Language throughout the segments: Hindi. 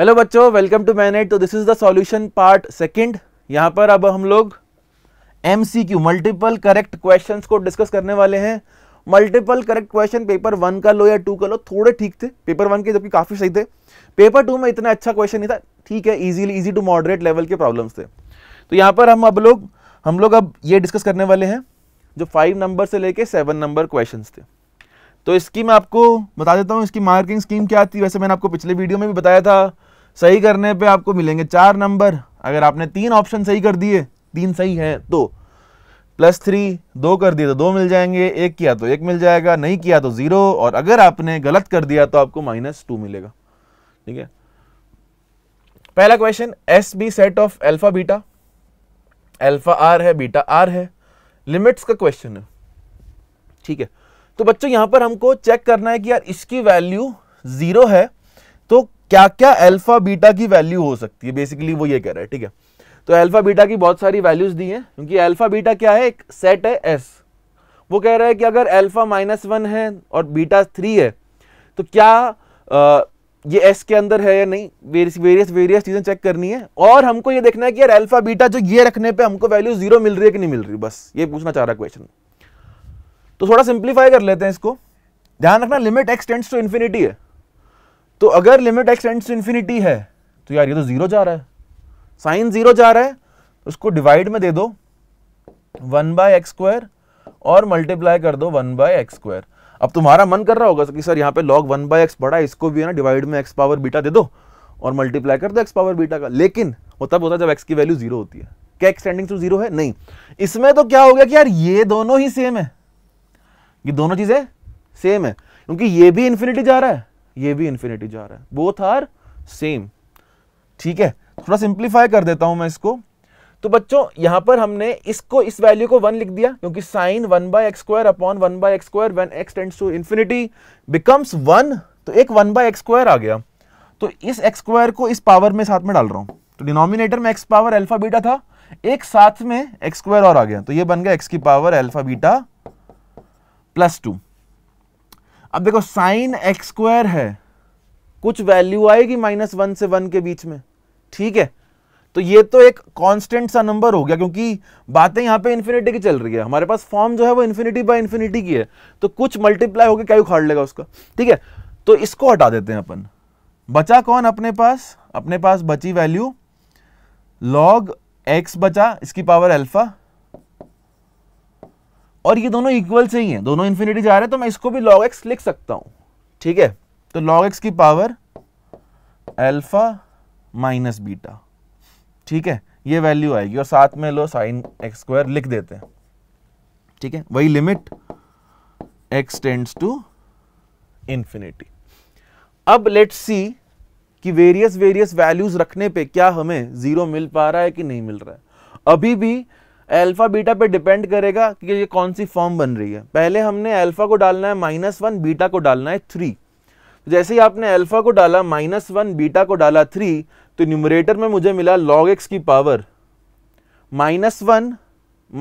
हेलो बच्चों वेलकम टू मैनेट तो this is the solution part second यहाँ पर अब हम लोग M C Q multiple correct questions को डिस्कस करने वाले हैं multiple correct question paper one का लो या टू का लो थोड़े ठीक थे पेपर वन के जबकि काफ़ी सही थे पेपर टू में इतना अच्छा क्वेश्चन नहीं था ठीक है easily easy to moderate level के प्रॉब्लम्स थे तो यहाँ पर हम अब लोग हम लोग अब ये डिस्कस करने वाले हैं जो फाइव नंबर से लेके सेवन नंबर क्वेश्चन थे तो इसकी मैं आपको बता देता हूँ इसकी मार्किंग स्कीम क्या थी वैसे मैंने आपको पिछले वीडियो में भी बताया था सही करने पे आपको मिलेंगे चार नंबर अगर आपने तीन ऑप्शन सही कर दिए तीन सही है तो प्लस थ्री दो कर दिए तो दो मिल जाएंगे एक किया तो एक मिल जाएगा नहीं किया तो ज़ीरो और अगर आपने गलत कर दिया तो आपको माइनस टू मिलेगा ठीक है पहला question s be set of alpha beta alpha R है बीटा आर है लिमिट्स का क्वेश्चन है ठीक है तो बच्चों यहां पर हमको चेक करना है कि यार इसकी वैल्यू जीरो है तो क्या क्या एल्फा बीटा की वैल्यू हो सकती है बेसिकली वो ये कह रहा है ठीक है तो अल्फा बीटा की बहुत सारी वैल्यूज दी हैं क्योंकि अल्फा बीटा क्या है एक सेट है एस वो कह रहा है कि अगर अल्फा माइनस वन है और बीटा थ्री है तो क्या आ, ये एस के अंदर है या नहीं वेरियस वेरियस वेरियस चीज़ें चेक करनी है और हमको ये देखना है कि यार अल्फा बीटा जो ये रखने पर हमको वैल्यू जीरो मिल रही है कि नहीं मिल रही बस ये पूछना चाह रहा क्वेश्चन तो थोड़ा सिंप्लीफाई कर लेते हैं इसको ध्यान रखना लिमिट एक्सटेंड्स टू इन्फिनिटी है तो अगर लिमिट एक्सटेंड टू इन्फिनिटी है तो यार ये तो जीरो जा रहा है साइन जीरो जा रहा है उसको तो डिवाइड में दे दो वन बाय एक्स स्क्वायर और मल्टीप्लाई कर दो वन बाय एक्स स्क्वायर अब तुम्हारा मन कर रहा होगा कि सर यहाँ पे लॉग वन बाय एक्स बड़ा इसको भी है ना डिवाइड में एक्स पावर बीटा दे दो और मल्टीप्लाई कर दो एक्स पावर बीटा का लेकिन वो तब होता है जब एक्स की वैल्यू जीरो होती है क्या एक्सटेंडिंग टू जीरो है नहीं इसमें तो क्या हो गया कि यार ये दोनों ही सेम है ये दोनों चीज़ें सेम है क्योंकि ये भी इन्फिनिटी जा रहा है ये भी इंफिनिटी जा रहा है बोथ आर सेम ठीक है थोड़ा सिंप्लीफाई कर देता हूं मैं इसको तो बच्चों यहां पर हमने इसको इस वैल्यू को वन लिख दिया क्योंकि sine one by x square upon one by x square when x tends to infinity becomes one तो एक वन बाय एक्स स्क्वायर आ गया तो इस एक्स स्क्वायर को इस पावर में साथ में डाल रहा हूं तो डिनोमिनेटर में एक्स पावर एल्फा बीटा था एक साथ में एक्स स्क्वायर और आ गया तो ये बन गया एक्स की power alpha beta plus two अब देखो साइन एक्स स्क्वायर है कुछ वैल्यू आएगी माइनस वन से वन के बीच में ठीक है तो ये तो एक कांस्टेंट सा नंबर हो गया क्योंकि बातें यहां पे इन्फिनिटी की चल रही है हमारे पास फॉर्म जो है वो इन्फिनिटी बाय इन्फिनिटी की है तो कुछ मल्टीप्लाई होकर क्या उखाड़ लेगा उसका ठीक है तो इसको हटा देते हैं अपन बचा कौन अपने पास अपने पास बची वैल्यू लॉग एक्स बचा इसकी पावर अल्फा और ये दोनों इक्वल से ही हैं दोनों इन्फिनिटी जा रहे हैं तो मैं इसको भी लॉग एक्स लिख सकता हूँ ठीक है तो लॉग एक्स की पावर एल्फा माइनस बीटा ठीक है ये वैल्यू आएगी और साथ में लो साइन एक्स स्क्वायर लिख देते हैं ठीक है वही limit x tends to infinity अब लेट सी कि वेरियस वेरियस वैल्यूज रखने पे क्या हमें जीरो मिल पा रहा है कि नहीं मिल रहा है अभी भी अल्फा बीटा पे डिपेंड करेगा कि ये कौन सी फॉर्म बन रही है पहले हमने अल्फा को डालना है माइनस वन बीटा को डालना है थ्री तो जैसे ही आपने अल्फा को डाला माइनस वन बीटा को डाला थ्री तो न्यूमरेटर में मुझे मिला लॉग एक्स की power minus one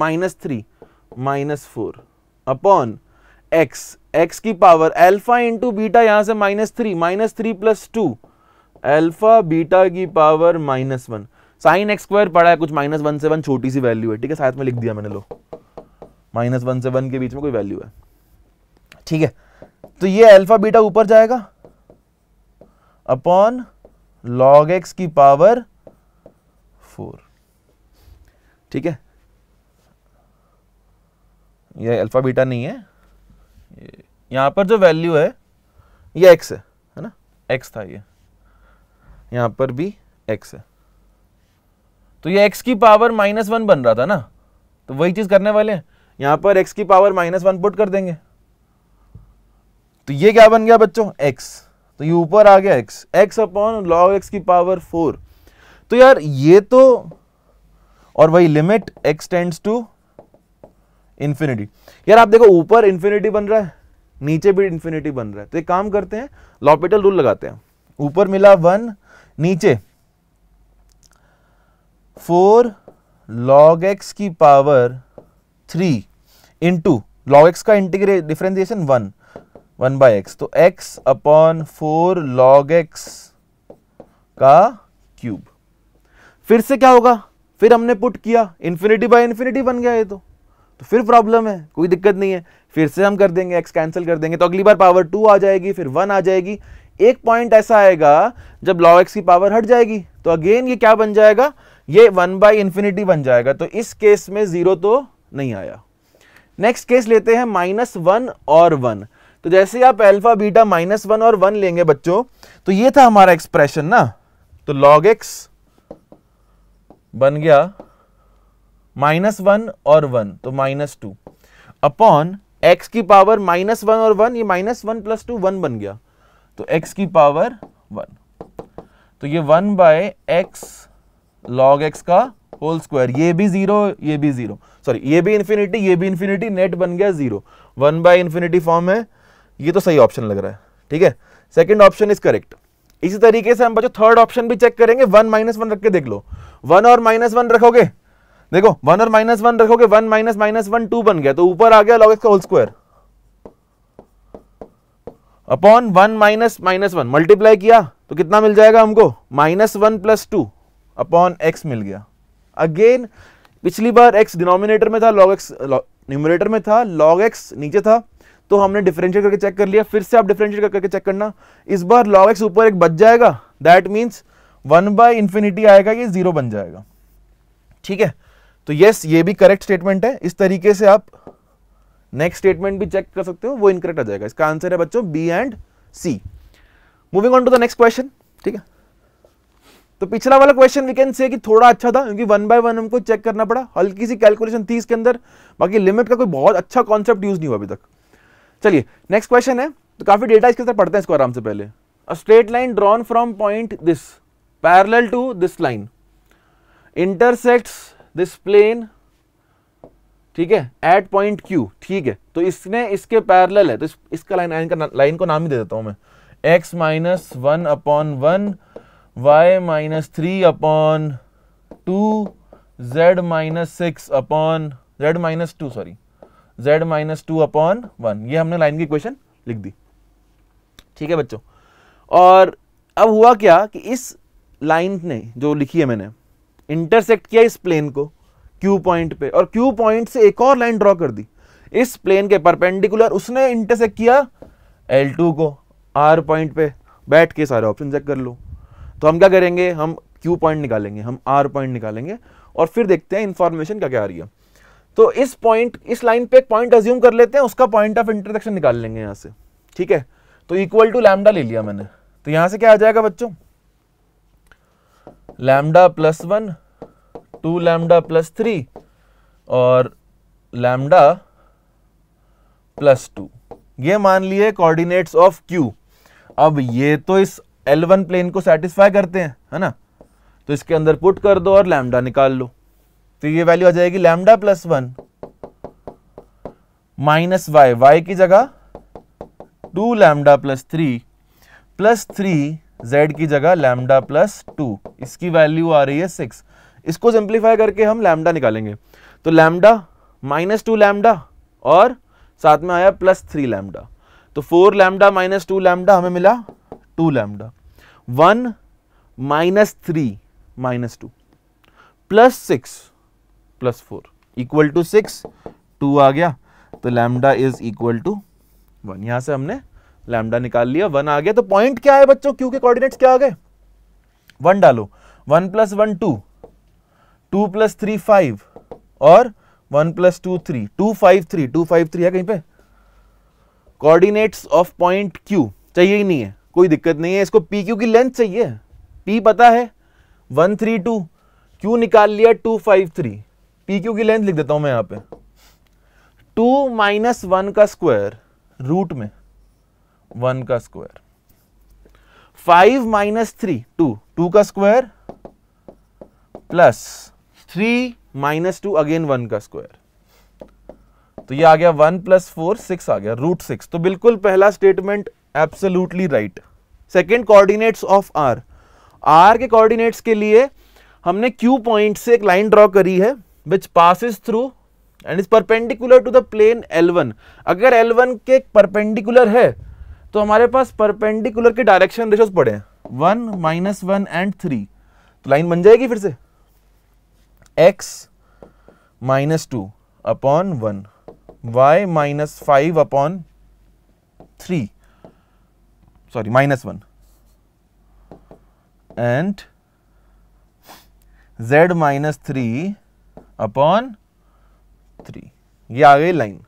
minus three minus four upon x x की पावर अल्फा इंटू बीटा यहां से minus three minus three plus two alpha beta की power minus one sine x square पड़ा है कुछ माइनस वन से वन छोटी सी वैल्यू है ठीक है साथ में लिख दिया मैंने लो माइनस वन से वन के बीच में कोई वैल्यू है ठीक है तो ये अल्फा बीटा ऊपर जाएगा अपॉन लॉग एक्स की पावर फोर ठीक है ये अल्फा बीटा नहीं है यहां पर जो वैल्यू है ये एक्स है है ना एक्स था ये यहां पर भी एक्स है तो ये x की पावर माइनस वन बन रहा था ना तो वही चीज़ करने वाले हैं यहां पर x की पावर माइनस वन पुट कर देंगे तो ये क्या बन गया बच्चों x तो ये ऊपर आ गया x x upon log x की पावर फोर तो यार ये तो और वही limit x tends to infinity यार आप देखो ऊपर इन्फिनिटी बन रहा है नीचे भी इंफिनिटी बन रहा है तो एक काम करते हैं लॉपिटल रूल लगाते हैं ऊपर मिला वन नीचे फोर लॉग एक्स की power three into log x का इंटीग्रे differentiation one one by x तो x upon four log x का क्यूब फिर से क्या होगा फिर हमने पुट किया इन्फिनिटी बाय इन्फिनिटी बन गया ये तो तो फिर प्रॉब्लम है कोई दिक्कत नहीं है फिर से हम कर देंगे एक्स कैंसिल कर देंगे तो अगली बार पावर टू आ जाएगी फिर वन आ जाएगी एक पॉइंट ऐसा आएगा जब लॉ एक्स की पावर हट जाएगी तो अगेन ये क्या बन जाएगा ये वन बाई इन्फिनिटी बन जाएगा तो इस केस में जीरो तो नहीं आया नेक्स्ट केस लेते हैं माइनस वन और वन तो जैसे आप एल्फा बीटा माइनस वन और वन लेंगे बच्चों तो ये था हमारा एक्सप्रेशन ना तो लॉग एक्स बन गया माइनस वन और वन तो माइनस टू अपॉन एक्स की पावर माइनस वन और वन ये minus one plus two one बन गया तो एक्स की पावर वन तो ये one by x log x का होल स्क्वायर ये भी जीरो ये भी जीरो सॉरी ये भी इन्फिनिटी ये भी इन्फिनिटी नेट बन गया zero one by infinity form है ये तो सही ऑप्शन लग रहा है ठीक है सेकंड ऑप्शन इज करेक्ट इसी तरीके से हम बच्चों थर्ड ऑप्शन भी चेक करेंगे वन माइनस वन रख के देख लो वन और माइनस वन रखोगे देखो वन और माइनस वन रखोगे one minus minus one two बन गया तो ऊपर आ गया लॉग एक्स का whole square upon one minus minus one multiply किया तो कितना मिल जाएगा हमको minus one plus two upon x मिल गया अगेन पिछली बार एक्स डिनोमिनेटर में था लॉग एक्स न्यूमिनेटर में था लॉग एक्स नीचे था तो हमने डिफरेंशिएट करके चेक कर लिया फिर से आप डिफरेंशिएट करके चेक करना इस बार लॉग एक्स ऊपर एक बच जाएगा that means one by infinity आएगा ये जीरो बन जाएगा ठीक है तो यस ये भी करेक्ट स्टेटमेंट है इस तरीके से आप नेक्स्ट स्टेटमेंट भी चेक कर सकते हो वो इनकरेक्ट आ जाएगा इसका आंसर है बच्चों B and C moving on to the next question ठीक है तो पिछला वाला क्वेश्चन वी कैन से कि थोड़ा अच्छा था क्योंकि वन बाय वन हमको चेक करना पड़ा हल्की सी कैलकुलेशन थी इसके अंदर बाकी लिमिट का कोई बहुत अच्छा कॉन्सेप्ट यूज नहीं हुआ अभी तक चलिए नेक्स्ट क्वेश्चन है तो काफी डेटा इसके अंदर पढ़ते हैं इसको आराम से पहले a straight line drawn from point this parallel to this line intersect this plane ठीक है एट पॉइंट क्यू ठीक है तो इसने इसके पैरल है तो इस, इसका लाइन लाइन का लाइन को नाम ही दे देता हूं मैं x minus one upon one y minus three upon two z minus six upon z minus two sorry z minus two upon one ये हमने लाइन की इक्वेशन लिख दी ठीक है बच्चों और अब हुआ क्या कि इस लाइन ने जो लिखी है मैंने इंटरसेक्ट किया इस प्लेन को क्यू पॉइंट पे और क्यू पॉइंट से एक और लाइन ड्रॉ कर दी इस प्लेन के परपेंडिकुलर उसने इंटरसेक्ट किया L2 को R पॉइंट पे बैठ के सारे ऑप्शन चेक कर लो तो हम क्या करेंगे हम क्यू पॉइंट निकालेंगे हम आर पॉइंट निकालेंगे और फिर देखते हैं इंफॉर्मेशन क्या क्या आ रही है तो इस पॉइंट इस लाइन पे एक पॉइंट अज्यूम कर लेते हैं उसका पॉइंट ऑफ इंटरसेक्शन निकाल लेंगे यहां से ठीक है तो इक्वल टू लैमडा ले लिया मैंने तो यहां से क्या आ जाएगा बच्चों lambda plus one two lambda plus three और लैमडा प्लस टू ये मान लिए कोऑर्डिनेट्स ऑफ क्यू अब ये तो इस L1 प्लेन को सेटिस्फाई करते हैं है ना तो इसके अंदर पुट कर दो और लैमडा निकाल लो तो ये वैल्यू आ जाएगी lambda plus one minus y y की जगह two lambda plus three plus three z की जगह लैमडा प्लस टू इसकी वैल्यू आ रही है सिक्स इसको सिंप्लीफाई करके हम लैमडा निकालेंगे तो लैमडा माइनस टू लैमडा और साथ में आया प्लस थ्री लैमडा तो four lambda minus two lambda हमें मिला two lambda one minus three minus two plus six plus four equal to six two आ गया तो lambda is equal to one यहां से हमने लैमडा निकाल लिया वन आ गया तो पॉइंट क्या है बच्चों क्यू के कोऑर्डिनेट्स क्या आ गए वन डालो one plus one two two plus three five और one plus two three two five three two five three है कहीं पे कोऑर्डिनेट्स ऑफ पॉइंट क्यू चाहिए ही नहीं है कोई दिक्कत नहीं है इसको पी क्यू की लेंथ चाहिए पी पता है वन थ्री टू क्यू निकाल लिया two five three P Q की लेंथ लिख देता हूं मैं यहां पे टू माइनस वन का स्क्वायर रूट में वन का square five minus three two two का square plus three minus two again one का स्क्वायर तो ये आ गया वन प्लस फोर सिक्स आ गया रूट सिक्स तो बिल्कुल पहला statement absolutely right second coordinates of R R के कोऑर्डिनेट्स के लिए हमने क्यू पॉइंट से एक लाइन ड्रॉ करी है which passes through and is perpendicular to the plane L1 अगर L1 के परपेंडिकुलर है तो हमारे पास परपेंडिकुलर के डायरेक्शन रेशोज पड़े हैं one minus one and three तो लाइन बन जाएगी फिर से x minus two upon one y minus five upon three sorry minus 1 and z minus 3 upon 3 ये आ गई लाइन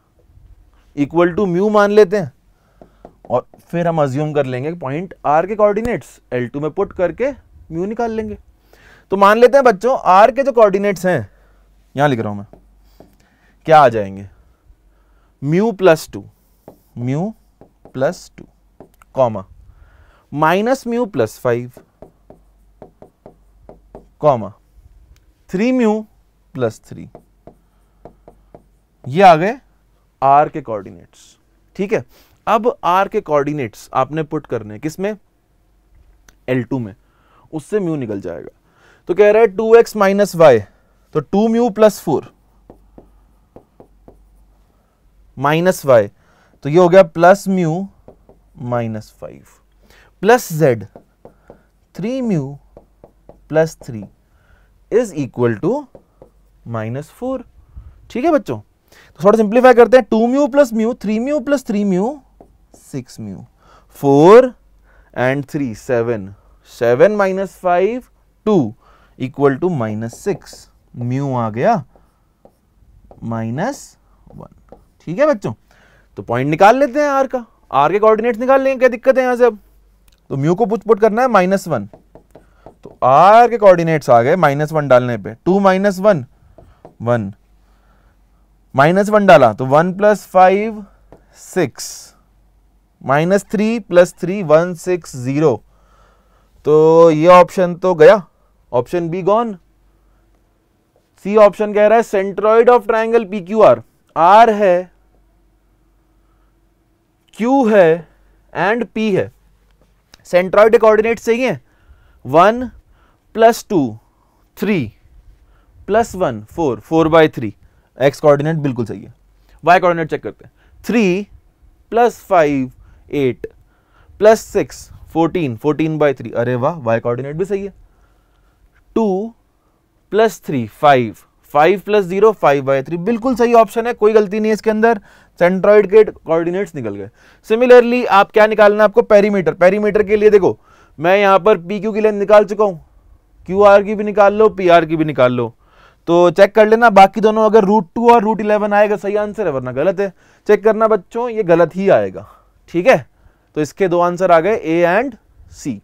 इक्वल टू म्यू मान लेते हैं और फिर हम अज्यूम कर लेंगे पॉइंट आर के कोऑर्डिनेट्स एल टू में पुट करके म्यू निकाल लेंगे तो मान लेते हैं बच्चों आर के जो कोऑर्डिनेट्स हैं यहां लिख रहा हूं मैं क्या आ जाएंगे mu plus two mu plus two comma minus mu plus 5 comma 3 mu plus three ये आ गए आर के कोऑर्डिनेट्स ठीक है अब आर के कोऑर्डिनेट्स आपने पुट करने किसमें एल टू में उससे म्यू निकल जाएगा तो कह रहा है टू एक्स माइनस वाई तो two mu plus four minus y तो ये हो गया plus mu minus five plus z three mu plus three is equal to minus four ठीक है बच्चों तो थोड़ा सिंप्लीफाई करते हैं two mu plus mu three mu plus three mu six mu four and three seven seven minus five two equal to minus six mu आ गया माइनस वन ठीक है बच्चों तो पॉइंट निकाल लेते हैं आर का आर के कोऑर्डिनेट निकाल लेंगे क्या दिक्कत है यहां से अब तो म्यू को पुट पुट करना है माइनस वन तो आर के कोऑर्डिनेट्स आ गए माइनस वन डालने पे two minus one one minus one डाला तो one plus five six minus three plus three one six zero तो ये ऑप्शन तो गया option B gone C option कह रहा है centroid of triangle P Q R R है Q है एंड P है सेंट्रॉइड कोऑर्डिनेट है one plus two three plus one four four by three x coordinate बिल्कुल सही है वाई कोऑर्डिनेट चेक करते हैं three plus five eight plus six fourteen fourteen by three अरे वाह वाई कोऑर्डिनेट भी सही है two plus three five five plus zero five by three बिल्कुल सही ऑप्शन है कोई गलती नहीं है इसके अंदर सेंट्रॉइड के कोऑर्डिनेट्स निकल गए सिमिलरली आप क्या निकालना आपको पेरीमीटर पेरीमीटर के लिए देखो मैं यहाँ पर पी क्यू की लेंथ निकाल चुका हूँ क्यू आर की भी निकाल लो पी आर की भी निकाल लो तो चेक कर लेना बाकी दोनों अगर रूट टू और रूट इलेवन आएगा सही आंसर है वरना गलत है चेक करना बच्चों ये गलत ही आएगा ठीक है तो इसके दो आंसर आ गए A and C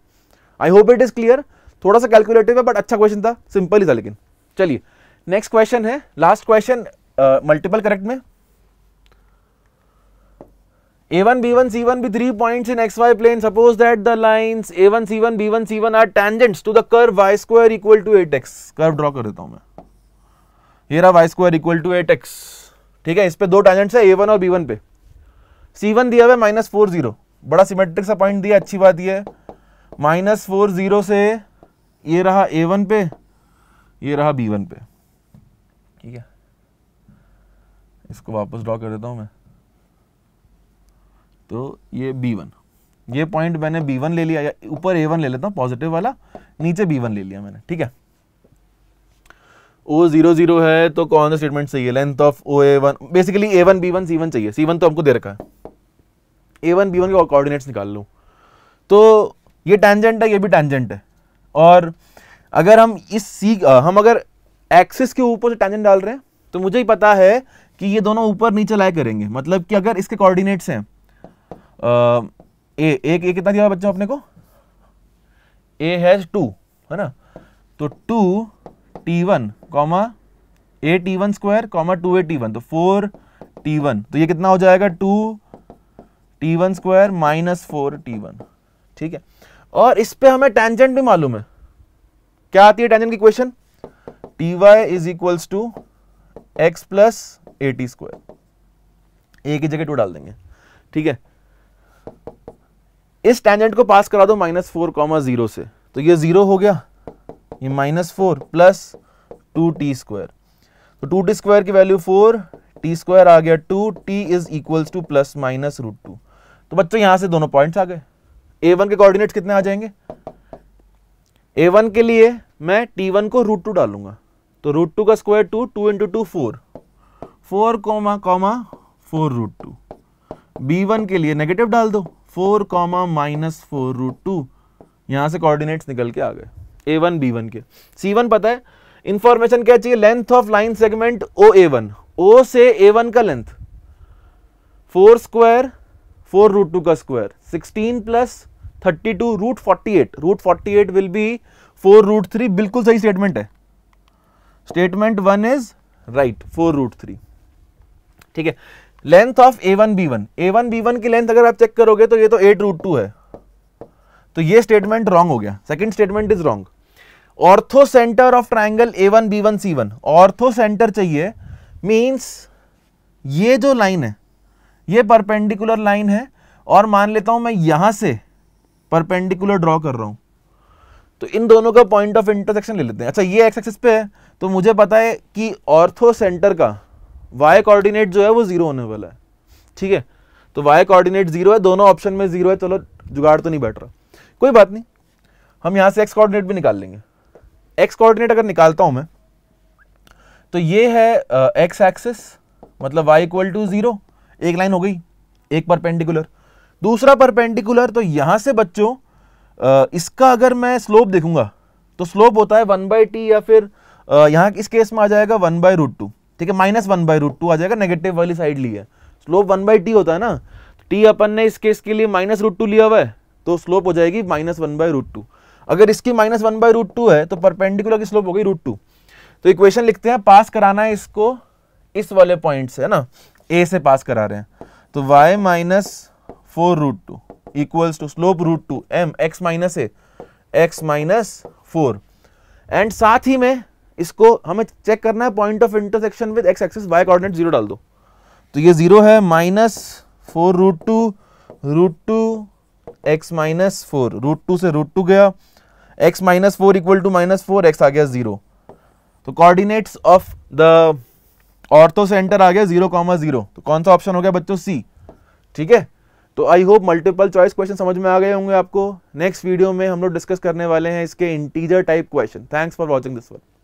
I hope it is clear थोड़ा सा कैलकुलेटिव है बट अच्छा क्वेश्चन था सिंपल ही था लेकिन चलिए नेक्स्ट क्वेश्चन है लास्ट क्वेश्चन मल्टीपल करेक्ट में A one a1 b1 c1 be three points in xy plane suppose that the lines a1 c1 b1 c1 are tangents to the curve y square equal to 8x curve draw कर देता हूं मैं ये रहा square equal to eight x ठीक है इस पे दो टेंजेंट्स है ए वन और बी वन पे सी वन दिया हुआ है माइनस फोर जीरो बड़ा सिमेट्रिक सा पॉइंट दिया अच्छी बात यह है माइनस फोर जीरो से ये रहा ए वन पे ये रहा बी वन पे ठीक है इसको वापस ड्रॉ कर देता हूँ मैं तो ये B1 ये पॉइंट मैंने B1 ले लिया या ऊपर A1 ले लेता हूँ पॉजिटिव वाला नीचे B1 ले लिया मैंने ठीक है O जीरो जीरो है तो कौन सा स्टेटमेंट चाहिए length of O A one basically A one B one C one चाहिए सी वन तो हमको दे रखा है ए वन बी वन के कोऑर्डिनेट्स निकाल लूँ तो ये टेंजेंट है ये भी टेंजेंट है और अगर हम इस सी हम अगर एक्सिस के ऊपर से टेंजेंट डाल रहे हैं तो मुझे ही पता है कि ये दोनों ऊपर नीचे लाए करेंगे मतलब कि अगर इसके कोऑर्डिनेट्स हैं ए ए कितना दिया बच्चों अपने को ए हैज टू है ना तो two t one comma a t one square comma two a t one तो फोर टी वन तो ये कितना हो जाएगा two t one square minus four t one ठीक है और इस पर हमें टेंजेंट भी मालूम है क्या आती है टेंजेंट की question t y is equals to x plus a t square a की जगह टू डाल देंगे ठीक है इस टेंजेंट को पास करा दो माइनस फोर कॉमा जीरो से तो ये जीरो हो गया ये minus four plus two t square तो टू टी स्क्वायर की वैल्यू फोर टी स्क्वायर आ गया two t is equals to plus minus root two तो बच्चों यहां से दोनों पॉइंट्स आ गए ए वन के कोऑर्डिनेट्स कितने आ जाएंगे ए वन के लिए मैं टी वन को रूट टू डालूंगा तो रूट टू का square two two into two four four comma comma four root two B one के लिए नेगेटिव डाल दो four comma minus four root two यहां से कोऑर्डिनेट्स निकल के आ गए ए वन बी वन के सी वन पता है इंफॉर्मेशन क्या चाहिए length of line segment O A one O से ए वन का length four square four root two का square sixteen plus thirty two root forty eight root forty eight will be four root three बिल्कुल सही स्टेटमेंट है statement one is right four root three ठीक है length of A one B one A one B one की लेंथ अगर आप चेक करोगे तो ये तो एट रूट टू है तो ये स्टेटमेंट रॉन्ग हो गया second statement is wrong orthocentre of triangle A one B one C one orthocentre चाहिए मीन्स ये जो लाइन है ये परपेंडिकुलर लाइन है और मान लेता हूं मैं यहां से परपेंडिकुलर ड्रॉ कर रहा हूं तो इन दोनों का पॉइंट ऑफ इंटरसेक्शन ले लेते हैं अच्छा ये एक्स एक्सिस पे है तो मुझे पता है कि ऑर्थो सेंटर का वाई कोऑर्डिनेट जो है वो जीरो होने वाला है ठीक है तो वाई कोऑर्डिनेट जीरो है दोनों ऑप्शन में जीरो है चलो जुगाड़ तो नहीं बैठ रहा कोई बात नहीं हम यहां से एक्स कोऑर्डिनेट भी निकाल लेंगे एक्स कोऑर्डिनेट अगर निकालता हूं मैं तो ये है एक्स एक्सिस मतलब वाई इक्वल टू ज़ीरो एक लाइन हो गई एक परपेंडिकुलर दूसरा परपेंडिकुलर तो यहां से बच्चों इसका अगर मैं स्लोप देखूंगा तो स्लोप होता है वन बाई टी या फिर यहाँ इस केस में आ जाएगा वन बाई रूट टू ठीक है minus one by root two आ जाएगा नेगेटिव वाली साइड ली है स्लोप वन बाई टी होता है ना टी अपन ने इस केस के लिए माइनस रूट टू लिया हुआ है तो स्लोप हो जाएगी minus one by root two अगर इसकी minus one by root two है तो परपेंडिकुलर की स्लोप हो गई रूट टू तो इक्वेशन लिखते हैं पास कराना है इसको इस वाले पॉइंट से है ना ए से पास करा रहे हैं तो y minus four root two equals to slope root two m x minus a x minus four and साथ ही में इसको हमें चेक करना है point of intersection with x axis y coordinate zero डाल दो तो ये जीरो है minus four root two root two x minus four root two से रूट टू गया x minus four equal to minus four x आ गया जीरो तो coordinates of the orthocentre आ गया जीरो कॉमा जीरो तो कौन सा ऑप्शन हो गया बच्चों सी ठीक है तो I hope multiple choice question समझ में आ गए होंगे आपको नेक्स्ट वीडियो में हम लोग डिस्कस करने वाले हैं इसके integer type question thanks for watching this one